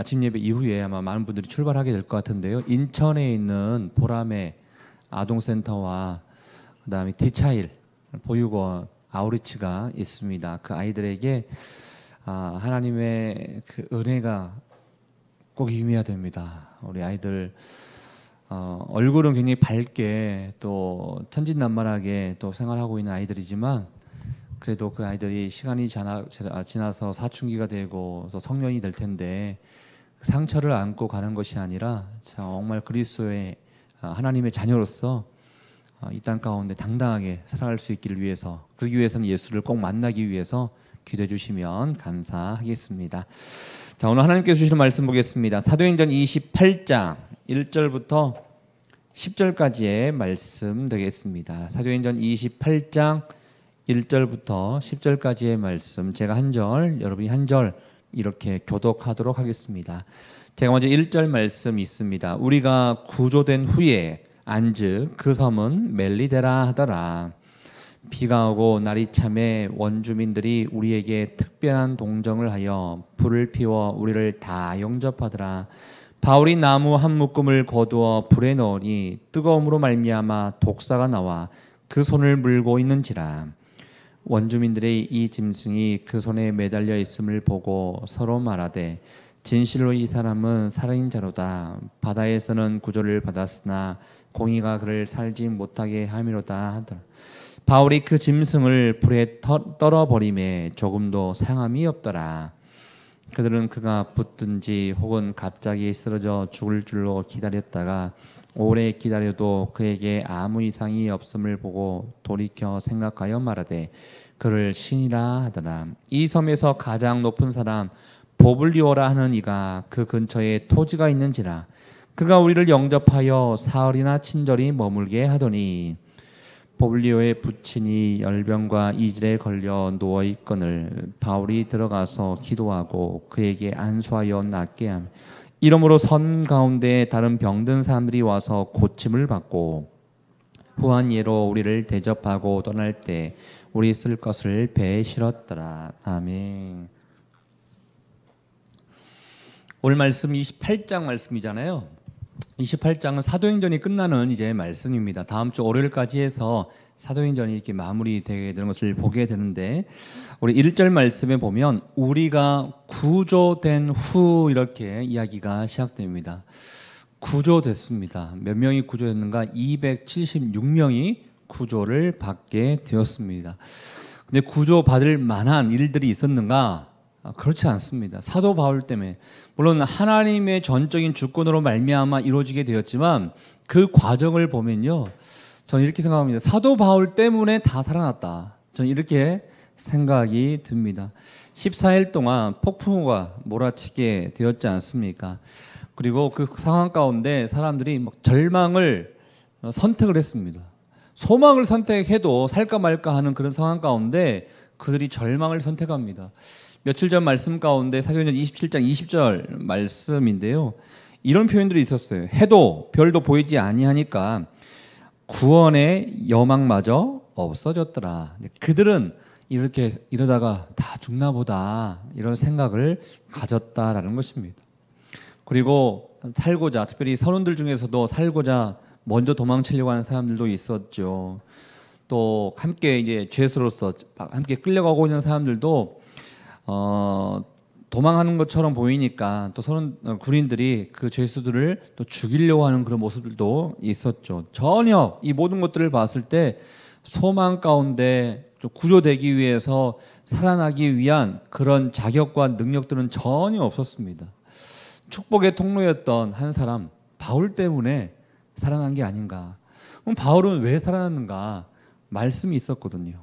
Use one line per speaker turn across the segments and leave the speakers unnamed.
아침 예배 이후에 아마 많은 분들이 출발하게 될 것 같은데요. 인천에 있는 보라매 아동센터와 그다음에 디차일 보육원 아우리치가 있습니다. 그 아이들에게 아, 하나님의 그 은혜가 꼭 임해야 됩니다. 우리 아이들 어, 얼굴은 굉장히 밝게 또 천진난만하게 또 생활하고 있는 아이들이지만 그래도 그 아이들이 시간이 지나, 아, 지나서 사춘기가 되고 또 성년이 될 텐데 상처를 안고 가는 것이 아니라 정말 그리스도의 아, 하나님의 자녀로서 아, 이땅 가운데 당당하게 살아갈 수 있기를 위해서 그러기 위해서는 예수를 꼭 만나기 위해서 기도해 주시면 감사하겠습니다. 자, 오늘 하나님께서 주시는 말씀 보겠습니다. 사도행전 28장 1절부터 10절까지의 말씀 되겠습니다. 사도행전 28장 1절부터 10절까지의 말씀 제가 한 절, 여러분이 한절 이렇게 교독하도록 하겠습니다. 제가 먼저 1절 말씀 있습니다. 우리가 구조된 후에 안즉 그 섬은 멜리데라 하더라. 비가 오고 날이 참에 원주민들이 우리에게 특별한 동정을 하여 불을 피워 우리를 다 영접하더라. 바울이 나무 한 묶음을 거두어 불에 넣으니 뜨거움으로 말미암아 독사가 나와 그 손을 물고 있는지라 원주민들의 이 짐승이 그 손에 매달려 있음을 보고 서로 말하되 진실로 이 사람은 살인자로다 바다에서는 구조를 받았으나 공의가 그를 살지 못하게 함이로다 하더라 바울이 그 짐승을 불에 떨어버림에 조금도 상함이 없더라 그들은 그가 붙든지 혹은 갑자기 쓰러져 죽을 줄로 기다렸다가 오래 기다려도 그에게 아무 이상이 없음을 보고 돌이켜 생각하여 말하되 그를 신이라 하더라. 이 섬에서 가장 높은 사람 보블리오라 하는 이가 그 근처에 토지가 있는지라 그가 우리를 영접하여 사흘이나 친절히 머물게 하더니 보블리오의 부친이 열병과 이질에 걸려 누워 있거늘 바울이 들어가서 기도하고 그에게 안수하여 낫게 하며 이러므로 선 가운데 다른 병든 사람들이 와서 고침을 받고 후한 예로 우리를 대접하고 떠날 때 우리 쓸 것을 배에 실었더라. 아멘. 오늘 말씀 28장 말씀이잖아요. 28장은 사도행전이 끝나는 이제 말씀입니다. 다음 주 월요일까지 해서 사도행전이 이렇게 마무리되게 되는 것을 보게 되는데 우리 1절 말씀에 보면 우리가 구조된 후 이렇게 이야기가 시작됩니다. 구조됐습니다. 몇 명이 구조됐는가? 276명이 구조를 받게 되었습니다. 근데 구조받을 만한 일들이 있었는가? 아, 그렇지 않습니다. 사도 바울 때문에 물론 하나님의 전적인 주권으로 말미암아 이루어지게 되었지만 그 과정을 보면요. 저는 이렇게 생각합니다. 사도 바울 때문에 다 살아났다. 저는 이렇게 생각이 듭니다. 14일 동안 폭풍우가 몰아치게 되었지 않습니까? 그리고 그 상황 가운데 사람들이 막 절망을 선택을 했습니다. 소망을 선택해도 살까 말까 하는 그런 상황 가운데 그들이 절망을 선택합니다. 며칠 전 말씀 가운데 사도행전 27장 20절 말씀인데요. 이런 표현들이 있었어요. 해도 별도 보이지 아니하니까 구원의 여망마저 없어졌더라. 그들은 이렇게 이러다가 다 죽나 보다 이런 생각을 가졌다라는 것입니다. 그리고 살고자 특별히 선원들 중에서도 살고자 먼저 도망치려고 하는 사람들도 있었죠. 또 함께 이제 죄수로서 함께 끌려가고 있는 사람들도 어, 도망하는 것처럼 보이니까 또 서른 군인들이 어, 그 죄수들을 또 죽이려고 하는 그런 모습들도 있었죠. 전혀 이 모든 것들을 봤을 때 소망 가운데 구조되기 위해서 살아나기 위한 그런 자격과 능력들은 전혀 없었습니다. 축복의 통로였던 한 사람 바울 때문에 살아난 게 아닌가. 그럼 바울은 왜 살아났는가? 말씀이 있었거든요.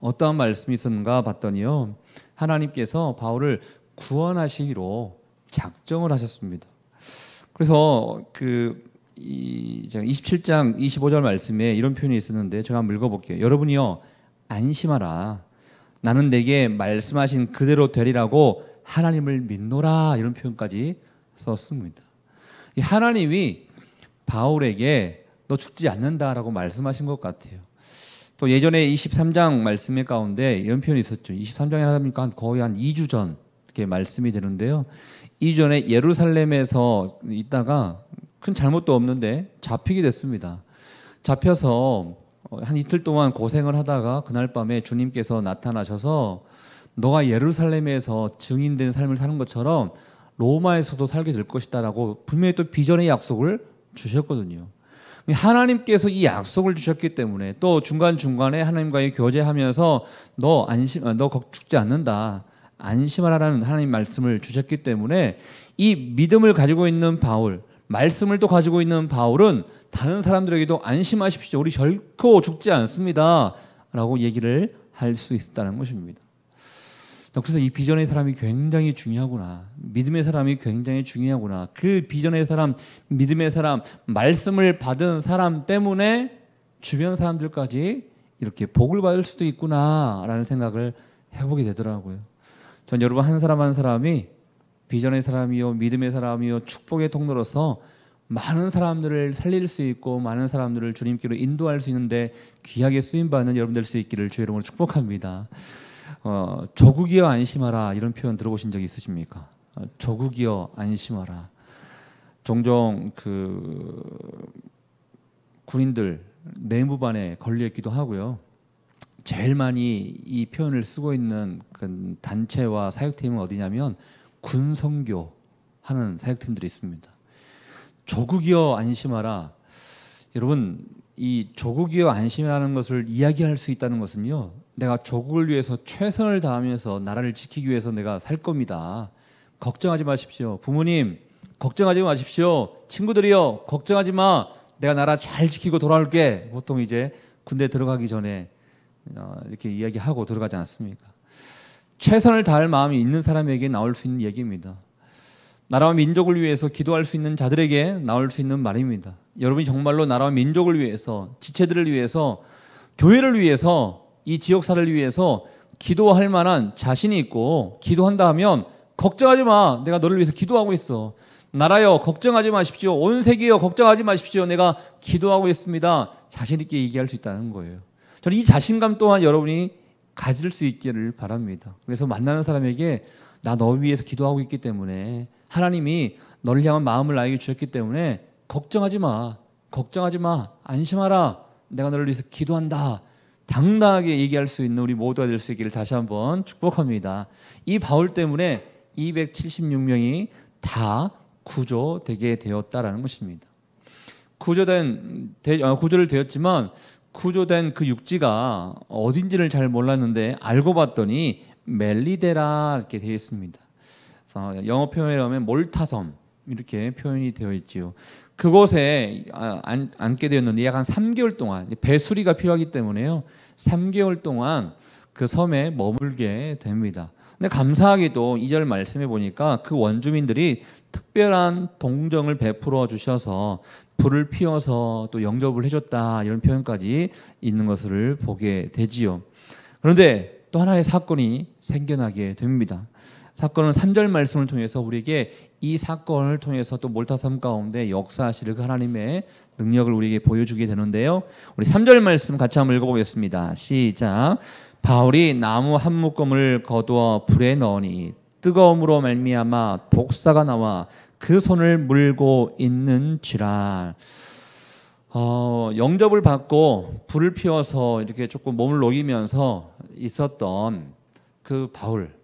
어떠한 말씀이 있었는가 봤더니요. 하나님께서 바울을 구원하시기로 작정을 하셨습니다. 그래서 그 27장 25절 말씀에 이런 표현이 있었는데 제가 한번 읽어볼게요. 여러분이요 안심하라. 나는 내게 말씀하신 그대로 되리라고 하나님을 믿노라 이런 표현까지 썼습니다. 하나님이 바울에게 너 죽지 않는다라고 말씀하신 것 같아요. 또 예전에 23장 말씀의 가운데 이런 표현이 있었죠. 23장이 하다 보니까 거의 한 2주 전 이렇게 말씀이 되는데요. 2주 전에 예루살렘에서 있다가 큰 잘못도 없는데 잡히게 됐습니다. 잡혀서 한 이틀 동안 고생을 하다가 그날 밤에 주님께서 나타나셔서 너가 예루살렘에서 증인된 삶을 사는 것처럼 로마에서도 살게 될 것이다라고 분명히 또 비전의 약속을 주셨거든요. 하나님께서 이 약속을 주셨기 때문에 또 중간중간에 하나님과의 교제하면서 너 안심 아, 너 죽지 않는다. 안심하라라는 하나님 말씀을 주셨기 때문에 이 믿음을 가지고 있는 바울 말씀을 또 가지고 있는 바울은 다른 사람들에게도 안심하십시오. 우리 절코 죽지 않습니다. 라고 얘기를 할 수 있었다는 것입니다. 그래서 이 비전의 사람이 굉장히 중요하구나. 믿음의 사람이 굉장히 중요하구나. 그 비전의 사람, 믿음의 사람, 말씀을 받은 사람 때문에 주변 사람들까지 이렇게 복을 받을 수도 있구나라는 생각을 해보게 되더라고요. 전 여러분 한 사람 한 사람이 비전의 사람이요, 믿음의 사람이요, 축복의 통로로서 많은 사람들을 살릴 수 있고 많은 사람들을 주님께로 인도할 수 있는데 귀하게 쓰임 받는 여러분 될수 있기를 주의 이름으로 축복합니다. 어, 조국이여 안심하라 이런 표현 들어보신 적 있으십니까? 어, 조국이여 안심하라. 종종 그 군인들 내무반에 걸려있기도 하고요. 제일 많이 이 표현을 쓰고 있는 그 단체와 사역팀은 어디냐면 군성교 하는 사역팀들이 있습니다. 조국이여 안심하라. 여러분 이 조국이여 안심이라는 것을 이야기할 수 있다는 것은요 내가 조국을 위해서 최선을 다하면서 나라를 지키기 위해서 내가 살 겁니다. 걱정하지 마십시오. 부모님, 걱정하지 마십시오. 친구들이요, 걱정하지 마. 내가 나라 잘 지키고 돌아올게. 보통 이제 군대 들어가기 전에 어, 이렇게 이야기하고 들어가지 않습니까? 최선을 다할 마음이 있는 사람에게 나올 수 있는 얘기입니다. 나라와 민족을 위해서 기도할 수 있는 자들에게 나올 수 있는 말입니다. 여러분이 정말로 나라와 민족을 위해서, 지체들을 위해서, 교회를 위해서 이 지역사를 위해서 기도할 만한 자신이 있고 기도한다 하면 걱정하지 마. 내가 너를 위해서 기도하고 있어. 나라여 걱정하지 마십시오. 온 세계여 걱정하지 마십시오. 내가 기도하고 있습니다. 자신 있게 얘기할 수 있다는 거예요. 저는 이 자신감 또한 여러분이 가질 수 있기를 바랍니다. 그래서 만나는 사람에게 나 너 위해서 기도하고 있기 때문에 하나님이 너를 향한 마음을 나에게 주셨기 때문에 걱정하지 마. 걱정하지 마. 안심하라. 내가 너를 위해서 기도한다. 당당하게 얘기할 수 있는 우리 모두가 될 수 있기를 다시 한번 축복합니다. 이 바울 때문에 276명이 다 구조되게 되었다라는 것입니다. 구조된 어, 구조를 되었지만 구조된 그 육지가 어딘지를 잘 몰랐는데 알고 봤더니 멜리데라 이렇게 되어 있습니다. 영어 표현에 보면 몰타섬 이렇게 표현이 되어 있지요. 그곳에 아, 앉게 되었는데 약한 3개월 동안 배수리가 필요하기 때문에요. 3개월 동안 그 섬에 머물게 됩니다. 근데 감사하게도 이절 말씀해 보니까 그 원주민들이 특별한 동정을 베풀어 주셔서 불을 피워서 또 영접을 해줬다 이런 표현까지 있는 것을 보게 되지요. 그런데 또 하나의 사건이 생겨나게 됩니다. 사건은 3절 말씀을 통해서 우리에게 이 사건을 통해서 또 몰타섬 가운데 역사하시 그 하나님의 능력을 우리에게 보여주게 되는데요. 우리 3절 말씀 같이 한번 읽어보겠습니다. 시작. 바울이 나무 한 묶음을 거두어 불에 넣으니 뜨거움으로 말미암아 독사가 나와 그 손을 물고 있는지라. 어, 영접을 받고 불을 피워서 이렇게 조금 몸을 녹이면서 있었던 그 바울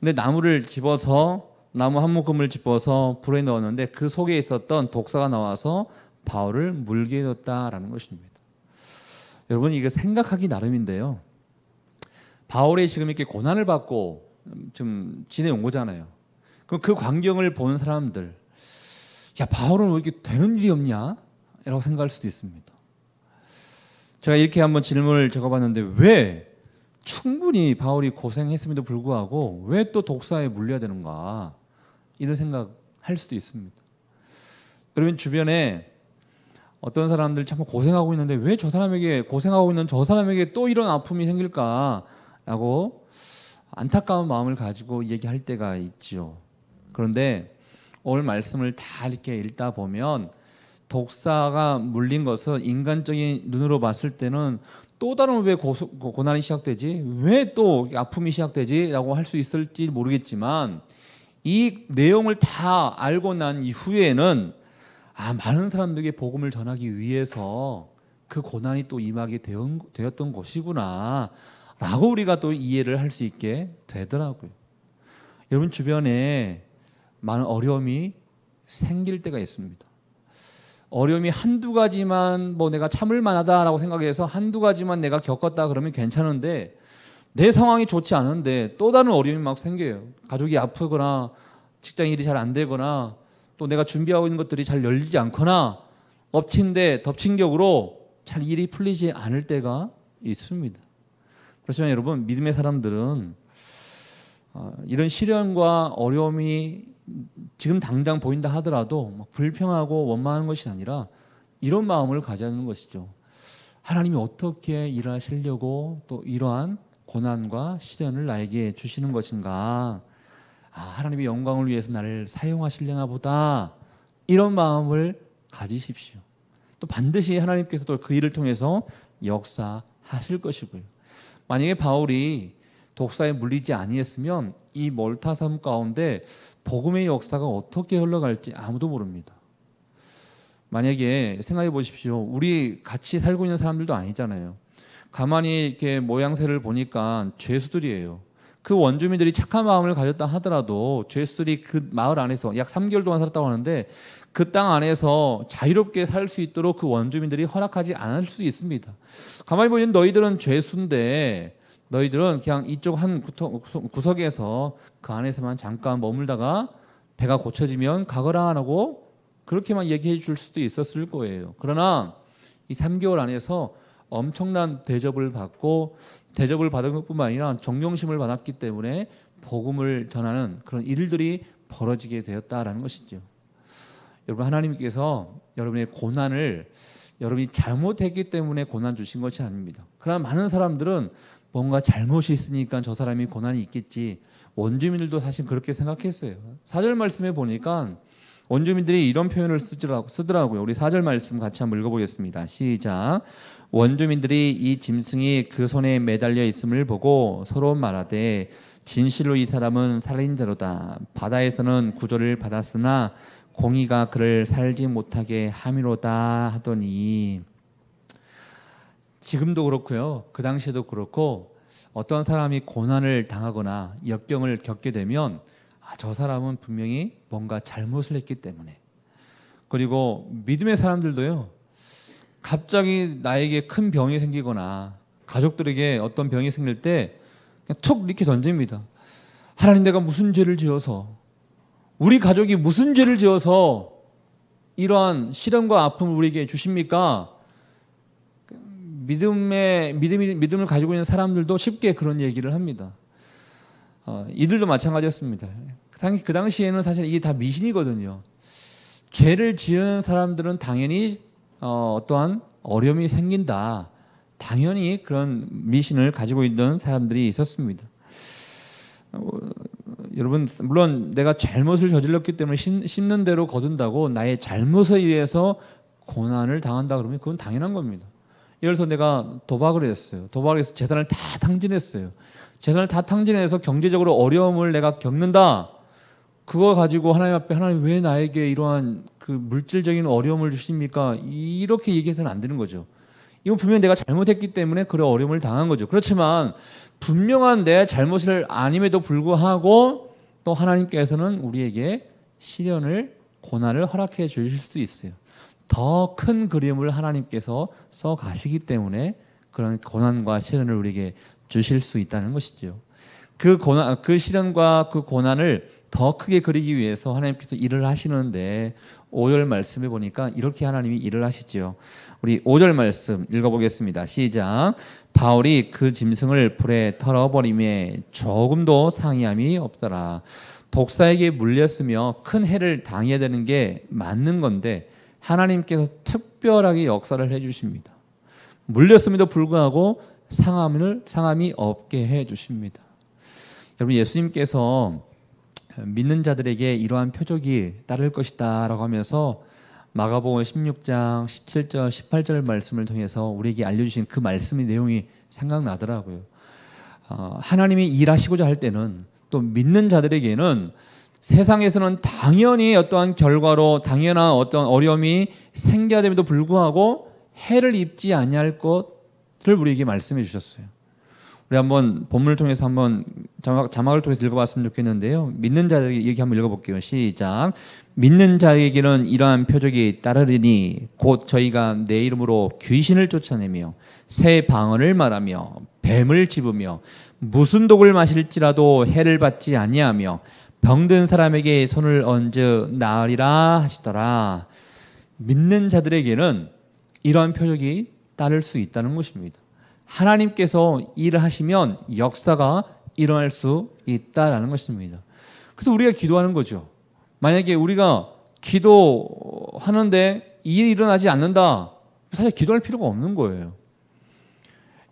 근데 나무를 집어서 나무 한 묶음을 집어서 불에 넣었는데 그 속에 있었던 독사가 나와서 바울을 물게 넣었다라는 것입니다. 여러분 이거 생각하기 나름인데요. 바울이 지금 이렇게 고난을 받고 지금 지내온 거잖아요. 그럼 그 광경을 본 사람들, 야 바울은 왜 이렇게 되는 일이 없냐? 라고 생각할 수도 있습니다. 제가 이렇게 한번 질문을 적어봤는데 왜 충분히 바울이 고생했음에도 불구하고 왜 또 독사에 물려야 되는가 이런 생각할 수도 있습니다. 그러면 주변에 어떤 사람들 참 고생하고 있는데 왜 저 사람에게 고생하고 있는 저 사람에게 또 이런 아픔이 생길까라고 안타까운 마음을 가지고 얘기할 때가 있지 그런데 오늘 말씀을 다 이렇게 읽다 보면 독사가 물린 것은 인간적인 눈으로 봤을 때는 또 다른 왜 고, 고난이 시작되지? 왜 또 아픔이 시작되지? 라고 할 수 있을지 모르겠지만 이 내용을 다 알고 난 이후에는 아, 많은 사람들에게 복음을 전하기 위해서 그 고난이 또 임하게 되었던 것이구나. 라고 우리가 또 이해를 할 수 있게 되더라고요. 여러분 주변에 많은 어려움이 생길 때가 있습니다. 어려움이 한두 가지만 뭐 내가 참을 만하다라고 생각해서 한두 가지만 내가 겪었다 그러면 괜찮은데 내 상황이 좋지 않은데 또 다른 어려움이 막 생겨요. 가족이 아프거나 직장 일이 잘 안 되거나 또 내가 준비하고 있는 것들이 잘 열리지 않거나 엎친데 덮친 격으로 잘 일이 풀리지 않을 때가 있습니다. 그렇지만 여러분 믿음의 사람들은 어, 이런 시련과 어려움이 지금 당장 보인다 하더라도 불평하고 원망하는 것이 아니라 이런 마음을 가져는 것이죠. 하나님이 어떻게 일하시려고 또 이러한 고난과 시련을 나에게 주시는 것인가? 아, 하나님의 영광을 위해서 나를 사용하시려나 보다. 이런 마음을 가지십시오. 또 반드시 하나님께서 또그 일을 통해서 역사하실 것이고요. 만약에 바울이 독사에 물리지 아니했으면 이 몰타섬 가운데 복음의 역사가 어떻게 흘러갈지 아무도 모릅니다. 만약에 생각해 보십시오. 우리 같이 살고 있는 사람들도 아니잖아요. 가만히 이렇게 모양새를 보니까 죄수들이에요. 그 원주민들이 착한 마음을 가졌다 하더라도 죄수들이 그 마을 안에서 약 3개월 동안 살았다고 하는데 그 땅 안에서 자유롭게 살 수 있도록 그 원주민들이 허락하지 않을 수 있습니다. 가만히 보면 너희들은 죄수인데 너희들은 그냥 이쪽 한 구석에서 그 안에서만 잠깐 머물다가 배가 고쳐지면 가거라 하고 그렇게만 얘기해 줄 수도 있었을 거예요. 그러나 이 3개월 안에서 엄청난 대접을 받고 대접을 받은 것뿐만 아니라 정경심을 받았기 때문에 복음을 전하는 그런 일들이 벌어지게 되었다라는 것이죠. 여러분 하나님께서 여러분의 고난을 여러분이 잘못했기 때문에 고난 주신 것이 아닙니다. 그러나 많은 사람들은 뭔가 잘못이 있으니까 저 사람이 고난이 있겠지. 원주민들도 사실 그렇게 생각했어요. 사절 말씀에 보니까 원주민들이 이런 표현을 쓰더라고, 요 우리 사절 말씀 같이 한번 읽어보겠습니다. 시작. 원주민들이 이 짐승이 그 손에 매달려 있음을 보고 서로 말하되 진실로 이 사람은 살인자로다. 바다에서는 구조를 받았으나 공의가 그를 살지 못하게 함이로다 하더니 지금도 그렇고요. 그 당시에도 그렇고 어떤 사람이 고난을 당하거나 역경을 겪게 되면 아, 저 사람은 분명히 뭔가 잘못을 했기 때문에 그리고 믿음의 사람들도요 갑자기 나에게 큰 병이 생기거나 가족들에게 어떤 병이 생길 때 툭 이렇게 던집니다. 하나님 내가 무슨 죄를 지어서 우리 가족이 무슨 죄를 지어서 이러한 시련과 아픔을 우리에게 주십니까? 믿음의 믿음이 믿음을 가지고 있는 사람들도 쉽게 그런 얘기를 합니다. 어, 이들도 마찬가지였습니다. 그, 그 당시에는 사실 이게 다 미신이거든요. 죄를 지은 사람들은 당연히 어, 떠한 어려움이 생긴다. 당연히 그런 미신을 가지고 있는 사람들이 있었습니다. 어, 여러분 물론 내가 잘못을 저질렀기 때문에 심는 대로 거둔다고 나의 잘못에 의해서 고난을 당한다 그러면 그건 당연한 겁니다. 예를 들어서 내가 도박을 했어요. 도박을 해서 재산을 다 탕진했어요. 재산을 다 탕진해서 경제적으로 어려움을 내가 겪는다. 그거 가지고 하나님 앞에 하나님 왜 나에게 이러한 그 물질적인 어려움을 주십니까? 이렇게 얘기해서는 안 되는 거죠. 이건 분명 내가 잘못했기 때문에 그런 어려움을 당한 거죠. 그렇지만 분명한 내 잘못을 아님에도 불구하고 또 하나님께서는 우리에게 시련을 고난을 허락해 주실 수도 있어요. 더큰 그림을 하나님께서 써 가시기 때문에 그런 고난과 시련을 우리에게 주실 수 있다는 것이지요. 그 고난, 그 시련과 그 고난을 더 크게 그리기 위해서 하나님께서 일을 하시는데 5절 말씀해 보니까 이렇게 하나님이 일을 하시지요. 우리 5절 말씀 읽어보겠습니다. 시작. 바울이 그 짐승을 불에 털어버림에 조금도 상의함이 없더라. 독사에게 물렸으며 큰 해를 당해야 되는 게 맞는 건데 하나님께서 특별하게 역사를 해주십니다. 물렸음에도 불구하고 상함을 상함이 없게 해주십니다. 여러분 예수님께서 믿는 자들에게 이러한 표적이 따를 것이다라고 하면서 마가복음 16장 17절 18절 말씀을 통해서 우리에게 알려주신 그 말씀의 내용이 생각나더라고요. 어, 하나님이 일하시고자 할 때는 또 믿는 자들에게는 세상에서는 당연히 어떠한 결과로 당연한 어떤 어려움이 생겨됨에도 야 불구하고 해를 입지 아니할 것을 우리에게 말씀해 주셨어요. 우리 한번 본문을 통해서 한번 자막, 자막을 통해서 읽어봤으면 좋겠는데요. 믿는 자에게 얘기 한번 읽어볼게요. 시작. 믿는 자에게는 이러한 표적이 따르리니 곧 저희가 내 이름으로 귀신을 쫓아내며 새 방언을 말하며 뱀을 집으며 무슨 독을 마실지라도 해를 받지 아니하며 병든 사람에게 손을 얹어 나으리라 하시더라. 믿는 자들에게는 이런 표적이 따를 수 있다는 것입니다. 하나님께서 일을 하시면 역사가 일어날 수 있다라는 것입니다. 그래서 우리가 기도하는 거죠. 만약에 우리가 기도하는데 일이 일어나지 않는다. 사실 기도할 필요가 없는 거예요.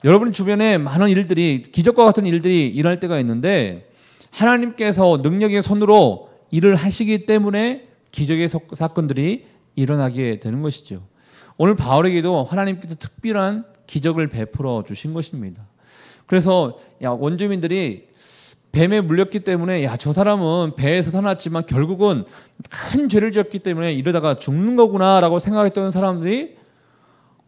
여러분 주변에 많은 일들이 기적과 같은 일들이 일어날 때가 있는데 하나님께서 능력의 손으로 일을 하시기 때문에 기적의 사건들이 일어나게 되는 것이죠. 오늘 바울에게도 하나님께서 특별한 기적을 베풀어 주신 것입니다. 그래서 야 원주민들이 뱀에 물렸기 때문에 야 저 사람은 배에서 살았지만 결국은 큰 죄를 지었기 때문에 이러다가 죽는 거구나라고 생각했던 사람들이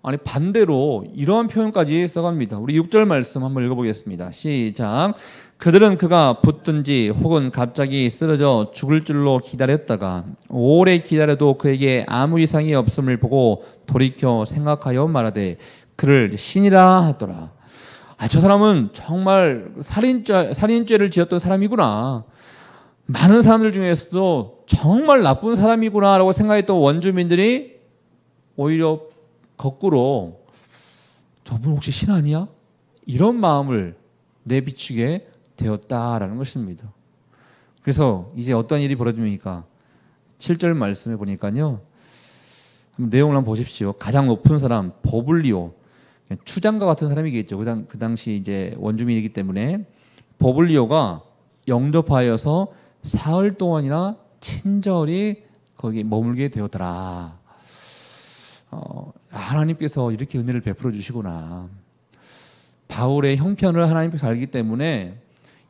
아니 반대로 이러한 표현까지 써갑니다. 우리 6절 말씀 한번 읽어보겠습니다. 시작. 그들은 그가 붙든지 혹은 갑자기 쓰러져 죽을 줄로 기다렸다가 오래 기다려도 그에게 아무 이상이 없음을 보고 돌이켜 생각하여 말하되 그를 신이라 하더라. 아, 저 사람은 정말 살인죄, 살인죄를 지었던 사람이구나. 많은 사람들 중에서도 정말 나쁜 사람이구나라고 생각했던 원주민들이 오히려 거꾸로 저분 혹시 신 아니야? 이런 마음을 내비치게 되었다라는 것입니다. 그래서 이제 어떤 일이 벌어집니까? 7절 말씀해 보니까요. 내용을 한번 보십시오. 가장 높은 사람 버블리오 추장과 같은 사람이겠죠. 그, 당, 그 당시 이제 원주민이기 때문에 버블리오가 영접하여서 사흘 동안이나 친절히 거기 머물게 되었더라. 어, 하나님께서 이렇게 은혜를 베풀어 주시구나. 바울의 형편을 하나님께서 알기 때문에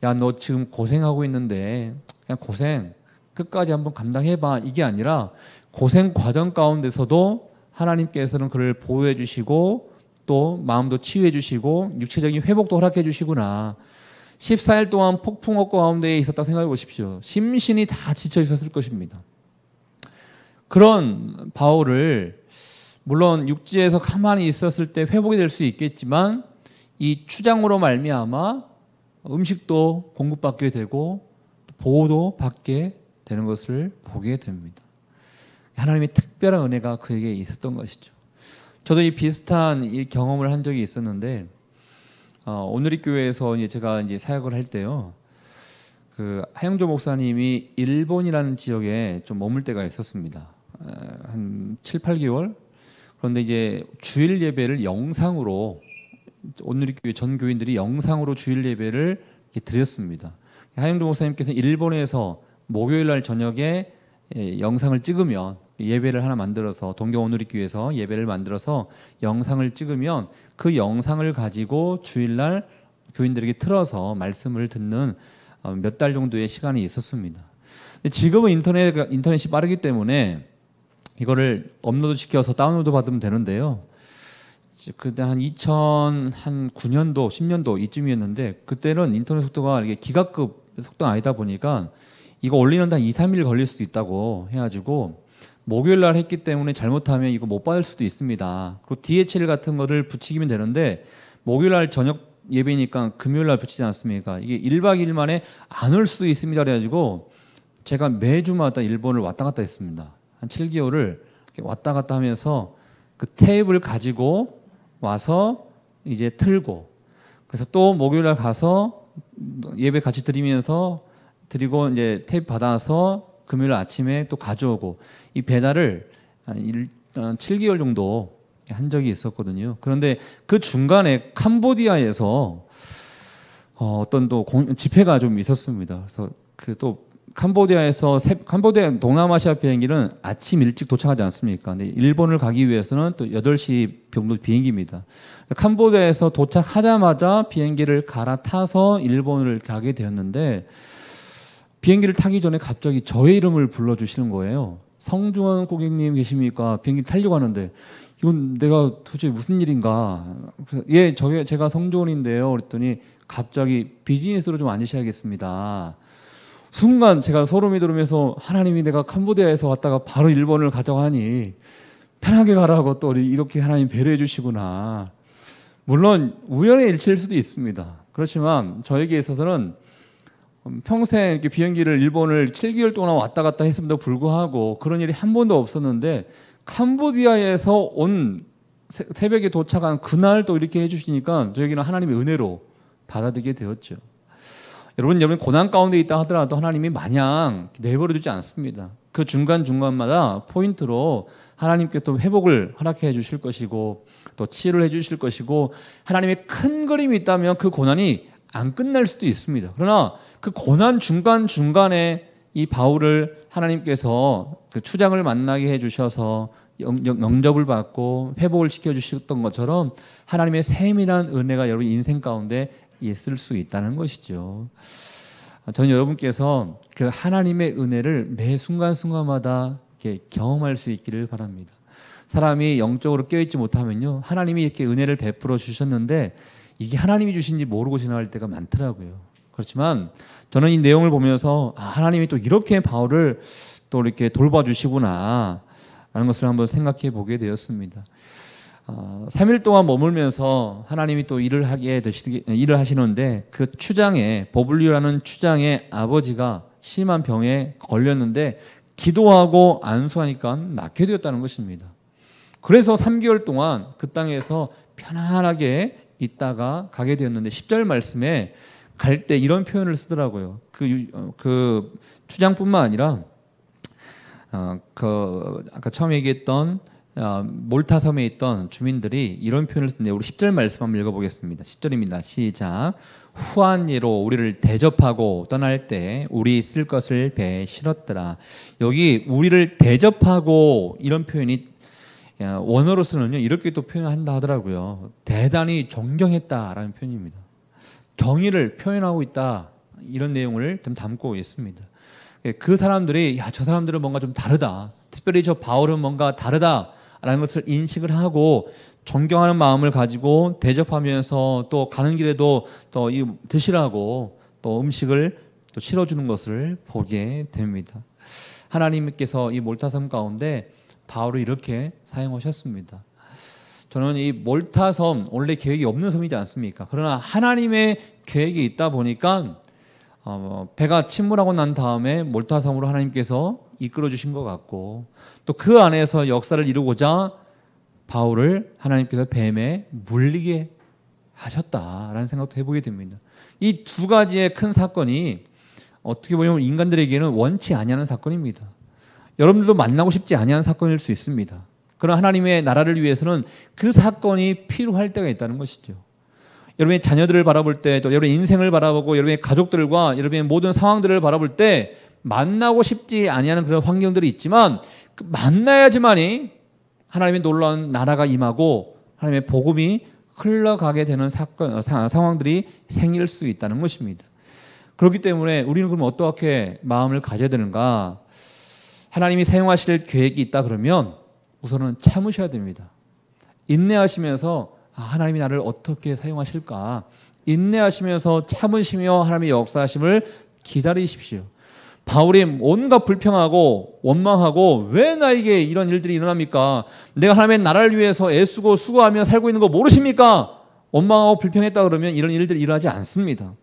야 너 지금 고생하고 있는데 그냥 고생 끝까지 한번 감당해봐 이게 아니라 고생 과정 가운데서도 하나님께서는 그를 보호해 주시고 또 마음도 치유해 주시고 육체적인 회복도 허락해 주시구나. 14일 동안 폭풍호 가운데에 있었다 생각해 보십시오. 심신이 다 지쳐 있었을 것입니다. 그런 바울을 물론 육지에서 가만히 있었을 때 회복이 될 수 있겠지만 이 추장으로 말미암아 음식도 공급받게 되고 보호도 받게 되는 것을 보게 됩니다. 하나님의 특별한 은혜가 그에게 있었던 것이죠. 저도 이 비슷한 이 경험을 한 적이 있었는데 어, 오늘의 교회에서 이제 제가 이제 사역을 할 때요. 그 하영조 목사님이 일본이라는 지역에 좀 머물 때가 있었습니다. 어, 한 7, 8개월 그런데 이제 주일 예배를 영상으로 온누리교회 전 교인들이 영상으로 주일 예배를 드렸습니다. 하영도 목사님께서 일본에서 목요일 날 저녁에 예, 영상을 찍으면 예배를 하나 만들어서 동경 온누리교회에서 예배를 만들어서 영상을 찍으면 그 영상을 가지고 주일날 교인들에게 틀어서 말씀을 듣는 어, 몇달 정도의 시간이 있었습니다. 지금은 인터넷 인터넷이 빠르기 때문에 이거를 업로드 시켜서 다운로드 받으면 되는데요. 그때 한 2009년도, 10년도 이쯤이었는데 그때는 인터넷 속도가 이게 기가급 속도가 아니다 보니까 이거 올리는데 한 2, 3일 걸릴 수도 있다고 해가지고 목요일 날 했기 때문에 잘못하면 이거 못 받을 수도 있습니다. 그리고 DHL 같은 거를 붙이기면 되는데 목요일 날 저녁 예배니까 금요일 날 붙이지 않습니까? 이게 1박 2일 만에 안 올 수도 있습니다. 그래가지고 제가 매주마다 일본을 왔다 갔다 했습니다. 한 7개월을 왔다 갔다 하면서 그테이프 가지고 와서 이제 틀고 그래서 또 목요일 날 가서 예배 같이 드리면서 드리고 이제 테이프 받아서 금요일 아침에 또 가져오고 이 배달을 한 일, 한 7개월 정도 한 적이 있었거든요. 그런데 그 중간에 캄보디아에서 어, 떤또 집회가 좀 있었습니다. 그래서 그또 캄보디아에서 세, 캄보디아 동남아시아 비행기는 아침 일찍 도착하지 않습니까? 근데 일본을 가기 위해서는 또 8시 정도 비행기입니다. 캄보디아에서 도착하자마자 비행기를 갈아타서 일본을 가게 되었는데 비행기를 타기 전에 갑자기 저의 이름을 불러 주시는 거예요. 성중원 고객님 계십니까? 비행기 타려고 하는데 이건 내가 도대체 무슨 일인가? 예, 저 제가 성조원인데요. 그랬더니 갑자기 비즈니스로 좀 앉으셔야겠습니다. 순간 제가 소름이 돋으면서 하나님이 내가 캄보디아에서 왔다가 바로 일본을 가져가니 편하게 가라고 또 이렇게 하나님 배려해 주시구나. 물론 우연의 일치일 수도 있습니다. 그렇지만 저에게 있어서는 음, 평생 이렇게 비행기를 일본을 7개월 동안 왔다 갔다 했음에도 불구하고 그런 일이 한 번도 없었는데 캄보디아에서 온 새벽에 도착한 그날 또 이렇게 해주시니까 저에게는 하나님의 은혜로 받아들이게 되었죠. 여러분 여러분 고난 가운데 있다 하더라도 하나님이 마냥 내버려 두지 않습니다. 그 중간 중간마다 포인트로 하나님께 또 회복을 허락해 주실 것이고 또 치유를 해 주실 것이고 하나님의 큰 그림이 있다면 그 고난이 안 끝날 수도 있습니다. 그러나 그 고난 중간 중간에 이 바울을 하나님께서 그 추장을 만나게 해 주셔서 영접을 받고 회복을 시켜 주셨던 것처럼 하나님의 세밀한 은혜가 여러분 인생 가운데 있을 수 있다는 것이죠. 저 여러분께서 그 하나님의 은혜를 매 순간순간마다 이렇게 경험할 수 있기를 바랍니다. 사람이 영적으로 깨어있지 못하면요. 하나님이 이렇게 은혜를 베풀어 주셨는데 이게 하나님이 주신지 모르고 지나갈 때가 많더라고요. 그렇지만 저는 이 내용을 보면서 아, 하나님이 또 이렇게 바울을 또 이렇게 돌봐주시구나 라는 것을 한번 생각해 보게 되었습니다. 어, 3일 동안 머물면서 하나님이 또 일을 하게 되시 일을 하시는데 그 추장에 버블리라는 추장의 아버지가 심한 병에 걸렸는데 기도하고 안수하니까 낫게 되었다는 것입니다. 그래서 3개월 동안 그 땅에서 편안하게 있다가 가게 되었는데 10절 말씀에 갈 때 이런 표현을 쓰더라고요. 그, 어, 그 추장뿐만 아니라 어, 그 아까 처음 얘기했던 어, 몰타섬에 있던 주민들이 이런 표현을 쓰는데 우리 10절 말씀 한번 읽어보겠습니다. 10절입니다. 시작. 후한이로 우리를 대접하고 떠날 때 우리 쓸 것을 배에 실었더라. 여기 우리를 대접하고 이런 표현이 어, 원어로서는요 이렇게 또 표현한다 하더라고요. 대단히 존경했다라는 표현입니다. 경의를 표현하고 있다 이런 내용을 좀 담고 있습니다. 그 사람들이 야저 사람들은 뭔가 좀 다르다. 특별히 저 바울은 뭔가 다르다. 라는 것을 인식을 하고 존경하는 마음을 가지고 대접하면서 또 가는 길에도 또이 드시라고 또 음식을 또 실어주는 것을 보게 됩니다. 하나님께서 이 몰타섬 가운데 바울을 이렇게 사용하셨습니다. 저는 이 몰타섬 원래 계획이 없는 섬이지 않습니까? 그러나 하나님의 계획이 있다 보니까 어, 뭐, 배가 침몰하고 난 다음에 몰타섬으로 하나님께서 이끌어 주신 것 같고 또 그 안에서 역사를 이루고자 바울을 하나님께서 뱀에 물리게 하셨다라는 생각도 해보게 됩니다. 이 두 가지의 큰 사건이 어떻게 보면 인간들에게는 원치 아니하는 사건입니다. 여러분들도 만나고 싶지 아니한 사건일 수 있습니다. 그러나 하나님의 나라를 위해서는 그 사건이 필요할 때가 있다는 것이죠. 여러분의 자녀들을 바라볼 때, 또 여러분의 인생을 바라보고, 여러분의 가족들과 여러분의 모든 상황들을 바라볼 때, 만나고 싶지 아니하는 그런 환경들이 있지만 그 만나야지만이 하나님의 놀라운 나라가 임하고 하나님의 복음이 흘러가게 되는 사건, 어, 사, 상황들이 생길 수 있다는 것입니다. 그렇기 때문에 우리는 그럼 어떻게 마음을 가져야 되는가? 하나님이 사용하실 계획이 있다 그러면 우선은 참으셔야 됩니다. 인내하시면서 아, 하나님이 나를 어떻게 사용하실까? 인내하시면서 참으시며 하나님의 역사하심을 기다리십시오. 바울이 온갖 불평하고 원망하고 왜 나에게 이런 일들이 일어납니까? 내가 하나님의 나라를 위해서 애쓰고 수고하며 살고 있는 거 모르십니까? 원망하고 불평했다 그러면 이런 일들이 일어나지 않습니다.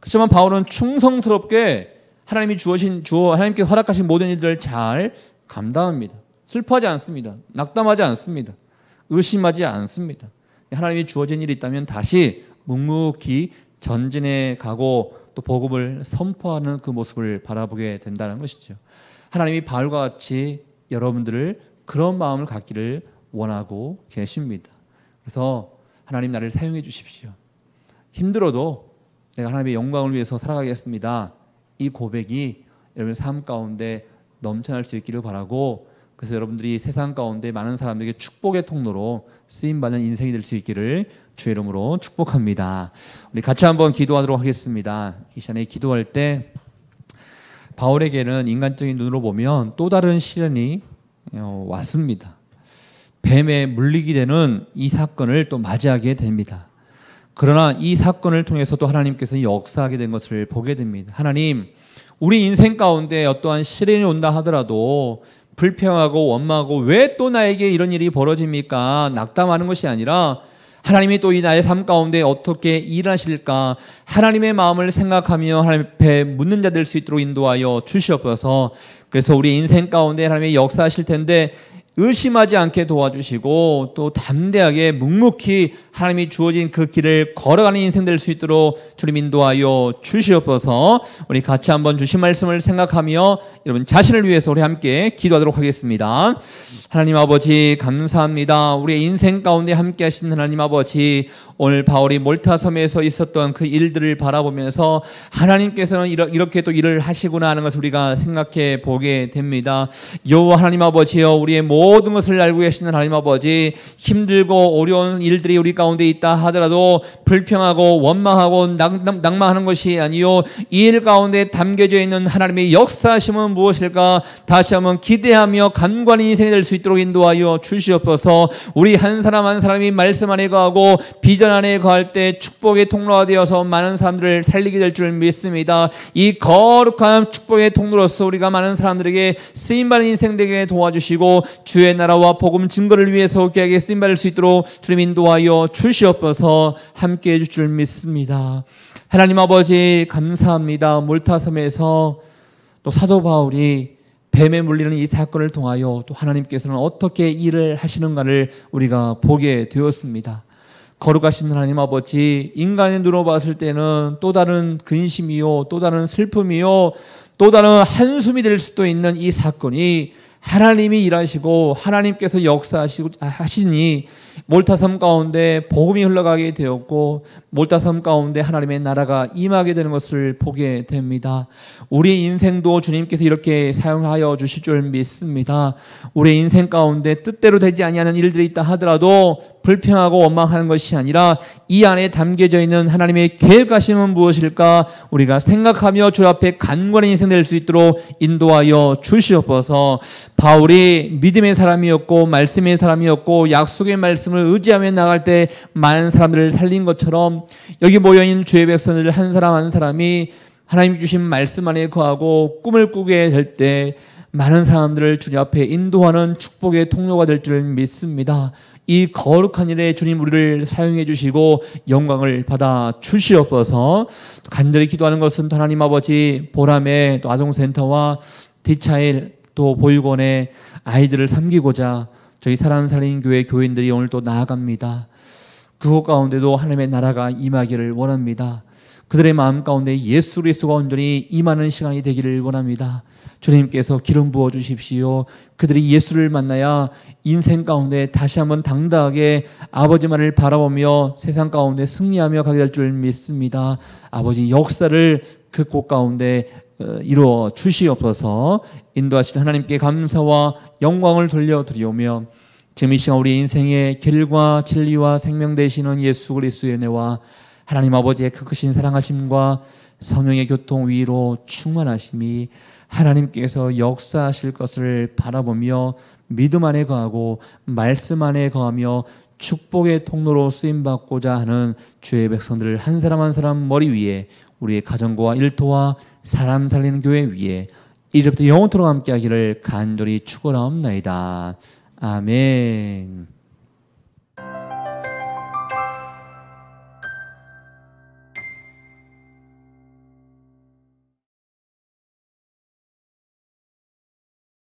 그렇지만 바울은 충성스럽게 하나님이 주어신 주어 하나님께 허락하신 모든 일들을 잘 감당합니다. 슬퍼하지 않습니다. 낙담하지 않습니다. 의심하지 않습니다. 하나님이 주어진 일이 있다면 다시 묵묵히 전진해 가고 또 복음을 선포하는 그 모습을 바라보게 된다는 것이죠. 하나님이 바울과 같이 여러분들을 그런 마음을 갖기를 원하고 계십니다. 그래서 하나님 나를 사용해 주십시오. 힘들어도 내가 하나님의 영광을 위해서 살아가겠습니다. 이 고백이 여러분삶 가운데 넘쳐날 수 있기를 바라고 그래서 여러분들이 세상 가운데 많은 사람들에게 축복의 통로로 쓰임 받는 인생이 될 수 있기를 주의 이름으로 축복합니다. 우리 같이 한번 기도하도록 하겠습니다. 이 시간에 기도할 때 바울에게는 인간적인 눈으로 보면 또 다른 시련이 어, 왔습니다. 뱀에 물리게 되는 이 사건을 또 맞이하게 됩니다. 그러나 이 사건을 통해서 또 하나님께서 역사하게 된 것을 보게 됩니다. 하나님, 우리 인생 가운데 어떠한 시련이 온다 하더라도 불평하고 원망하고 왜 또 나에게 이런 일이 벌어집니까? 낙담하는 것이 아니라 하나님이 또 이 나의 삶 가운데 어떻게 일하실까? 하나님의 마음을 생각하며 하나님 앞에 묻는 자 될 수 있도록 인도하여 주시옵소서. 그래서 우리 인생 가운데 하나님의 역사하실 텐데 의심하지 않게 도와주시고 또 담대하게 묵묵히 하나님이 주어진 그 길을 걸어가는 인생 될 수 있도록 주님 인도하여 주시옵소서 우리 같이 한번 주신 말씀을 생각하며 여러분 자신을 위해서 우리 함께 기도하도록 하겠습니다. 하나님 아버지 감사합니다. 우리의 인생 가운데 함께 하신 하나님 아버지 오늘 바울이 몰타 섬에서 있었던 그 일들을 바라보면서 하나님께서는 이렇게 또 일을 하시구나 하는 것을 우리가 생각해 보게 됩니다. 여 하나님 아버지여 우리의 모든 것을 알고 계시는 하나님 아버지 힘들고 어려운 일들이 우리 가운데 있다 하더라도 불평하고 원망하고 낭, 망하는 것이 아니요 이 일 가운데 담겨져 있는 하나님의 역사심은 무엇일까 다시 한번 기대하며 간관히 인생이 될 수 있도록 인도하여 주시옵소서 우리 한 사람 한 사람이 말씀 안에 거하고 비전 안에 거할 때 축복의 통로가 되어서 많은 사람들을 살리게 될 줄 믿습니다. 이 거룩한 축복의 통로로서 우리가 많은 사람들에게 쓰임받는 인생 되게 도와주시고 주의 나라와 복음 증거를 위해서 귀하게 쓰임받을 수 있도록 주님 인도하여 주시옵소서 함께해 줄줄 믿습니다. 하나님 아버지 감사합니다. 몰타섬에서 또 사도 바울이 뱀에 물리는 이 사건을 통하여 또 하나님께서는 어떻게 일을 하시는가를 우리가 보게 되었습니다. 거룩하신 하나님 아버지, 인간이 눈으로 봤을 때는 또 다른 근심이요, 또 다른 슬픔이요, 또 다른 한숨이 될 수도 있는 이 사건이 하나님이 일하시고 하나님께서 역사하시고 아, 하시니 몰타섬 가운데 복음이 흘러가게 되었고 몰타섬 가운데 하나님의 나라가 임하게 되는 것을 보게 됩니다. 우리 인생도 주님께서 이렇게 사용하여 주실 줄 믿습니다. 우리 인생 가운데 뜻대로 되지 아니하는 일들이 있다 하더라도 불평하고 원망하는 것이 아니라 이 안에 담겨져 있는 하나님의 계획하심은 무엇일까 우리가 생각하며 주 앞에 간관한 인생 될 수 있도록 인도하여 주시옵소서. 바울이 믿음의 사람이었고 말씀의 사람이었고 약속의 말씀을 의지하며 나갈 때 많은 사람들을 살린 것처럼 여기 모여 있는 주의 백성들 한 사람 한 사람이 하나님 주신 말씀 안에 거하고 꿈을 꾸게 될 때 많은 사람들을 주님 앞에 인도하는 축복의 통로가 될 줄 믿습니다. 이 거룩한 일에 주님 우리를 사용해 주시고 영광을 받아 주시옵소서. 간절히 기도하는 것은 하나님 아버지 보람의 또 아동센터와 디차일 또보육원의 아이들을 섬기고자 저희 사람 살린 교회 교인들이 오늘 또 나아갑니다. 그곳 가운데도 하나님의 나라가 임하기를 원합니다. 그들의 마음 가운데 예수 그리스도가 온전히 임하는 시간이 되기를 원합니다. 주님께서 기름 부어 주십시오. 그들이 예수를 만나야 인생 가운데 다시 한번 당당하게 아버지만을 바라보며 세상 가운데 승리하며 가게 될 줄 믿습니다. 아버지 역사를 그곳 가운데 어, 이루어 주시옵소서 인도하신 하나님께 감사와 영광을 돌려드리오며 지금 이 시간 우리 인생의 길과 진리와 생명 되시는 예수 그리스도의 은혜와 하나님 아버지의 그 크신 사랑하심과 성령의 교통 위로 충만하심이 하나님께서 역사하실 것을 바라보며 믿음 안에 거하고 말씀 안에 거하며 축복의 통로로 쓰임 받고자 하는 주의 백성들을 한 사람 한 사람 머리 위에 우리의 가정과 일터와 사람 살리는 교회 위에 이제부터 영원토록 함께하기를 간절히 축원하옵나이다. 아멘.